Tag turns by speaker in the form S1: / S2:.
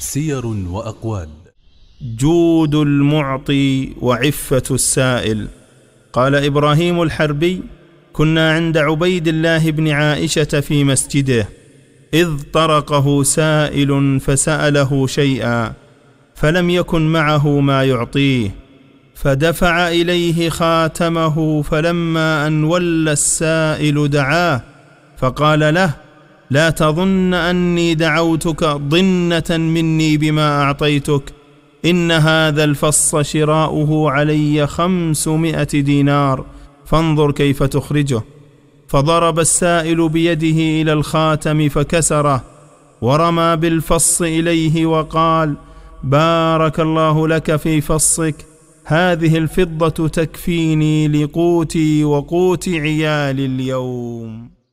S1: سير وأقوال جود المعطي وعفة السائل قال إبراهيم الحربي كنا عند عبيد الله بن عائشة في مسجده إذ طرقه سائل فسأله شيئا فلم يكن معه ما يعطيه فدفع إليه خاتمه فلما أن ولى السائل دعاه فقال له لا تظن أني دعوتك ضنة مني بما أعطيتك إن هذا الفص شراؤه علي خمسمائة دينار فانظر كيف تخرجه فضرب السائل بيده إلى الخاتم فكسره ورمى بالفص إليه وقال بارك الله لك في فصك هذه الفضة تكفيني لقوتي وقوت عيالي اليوم